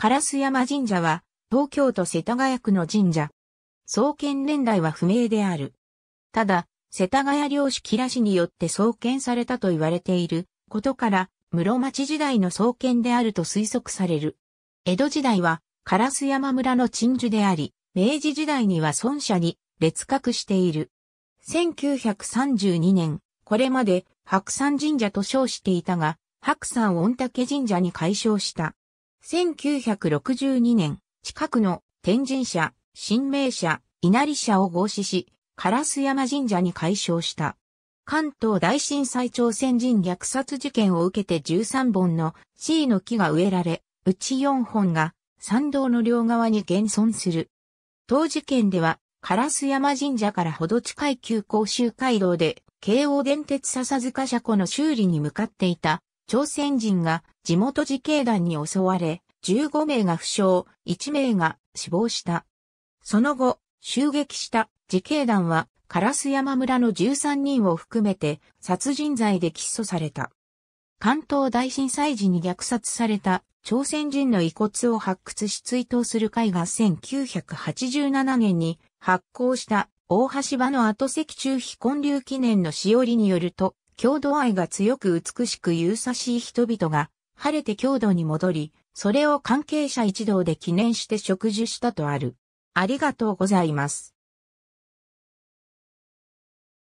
カラス山神社は、東京都世田谷区の神社。創建年代は不明である。ただ、世田谷領主キ良氏によって創建されたと言われていることから、室町時代の創建であると推測される。江戸時代は、カラス山村の鎮守であり、明治時代には孫社に劣格している。1932年、これまで白山神社と称していたが、白山御嶽神社に改称した。1962年、近くの天神社、神明社、稲荷社を合祀し、烏山神社に改称した。関東大震災朝鮮人虐殺事件を受けて13本の C の木が植えられ、うち4本が参道の両側に現存する。当事件では、烏山神社からほど近い旧甲州街道で、京王電鉄笹塚車庫の修理に向かっていた朝鮮人が地元自警団に襲われ、15名が負傷、1名が死亡した。その後、襲撃した自警団は、カラス山村の13人を含めて殺人罪で起訴された。関東大震災時に虐殺された朝鮮人の遺骨を発掘し追悼する会が1987年に発行した大橋場の後石中非混流記念のしおりによると、郷土愛が強く美しく優しい人々が、晴れて郷土に戻り、それを関係者一同で記念して植樹したとある。ありがとうございます。